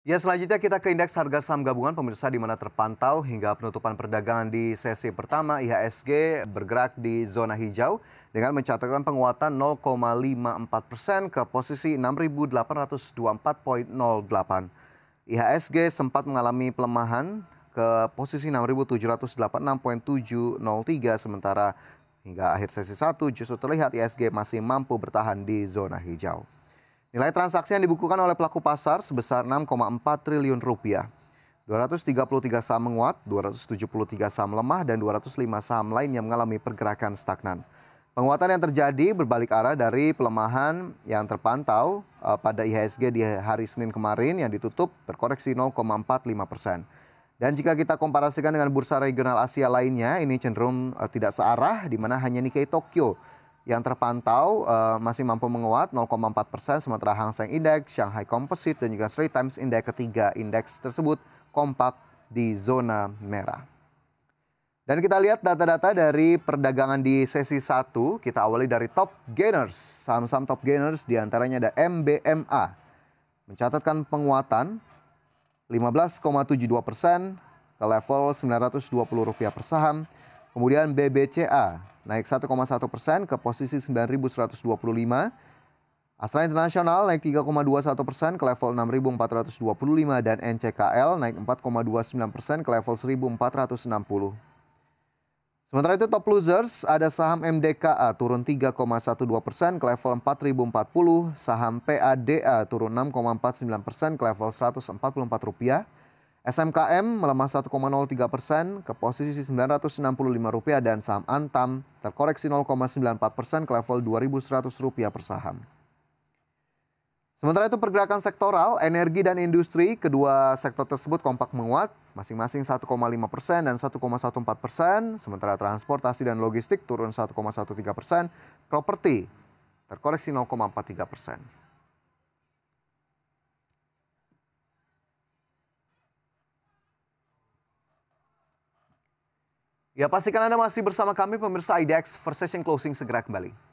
Ya selanjutnya kita ke indeks harga saham gabungan pemirsa di mana terpantau hingga penutupan perdagangan di sesi pertama IHSG bergerak di zona hijau dengan mencatatkan penguatan 0,54 persen ke posisi 6.824.08. IHSG sempat mengalami pelemahan ke posisi 6.786.703 sementara hingga akhir sesi 1 justru terlihat IHSG masih mampu bertahan di zona hijau. Nilai transaksi yang dibukukan oleh pelaku pasar sebesar 6,4 triliun rupiah. 233 saham menguat, 273 saham lemah, dan 205 saham lain yang mengalami pergerakan stagnan. Penguatan yang terjadi berbalik arah dari pelemahan yang terpantau eh, pada IHSG di hari Senin kemarin yang ditutup terkoreksi 0,45 persen. Dan jika kita komparasikan dengan bursa regional Asia lainnya, ini cenderung eh, tidak searah di mana hanya Nikkei Tokyo yang terpantau uh, masih mampu menguat 0,4 persen, sementara Hang Seng Index, Shanghai Composite, dan juga Straits Times Index ketiga indeks tersebut kompak di zona merah. Dan kita lihat data-data dari perdagangan di sesi 1, kita awali dari top gainers. Saham-saham top gainers diantaranya ada MBMA, mencatatkan penguatan 15,72 persen ke level 920 rupiah per saham. Kemudian BBCA naik 1,1 persen ke posisi 9.125. Astra Internasional naik 3,21 persen ke level 6.425 dan NCKL naik 4,29 persen ke level 1.460. Sementara itu top losers ada saham MDKA turun 3,12 persen ke level 4.040, saham PADA turun 6,49 persen ke level 144 rupiah, SMKM melemah 1,03 persen ke posisi Rp965 dan saham Antam terkoreksi 0,94 persen ke level Rp2.100 per saham. Sementara itu pergerakan sektoral, energi dan industri, kedua sektor tersebut kompak menguat, masing-masing 1,5 persen dan 1,14 persen, sementara transportasi dan logistik turun 1,13 persen, properti terkoreksi 0,43 persen. Ya pastikan Anda masih bersama kami pemirsa IDX First Session Closing segera kembali.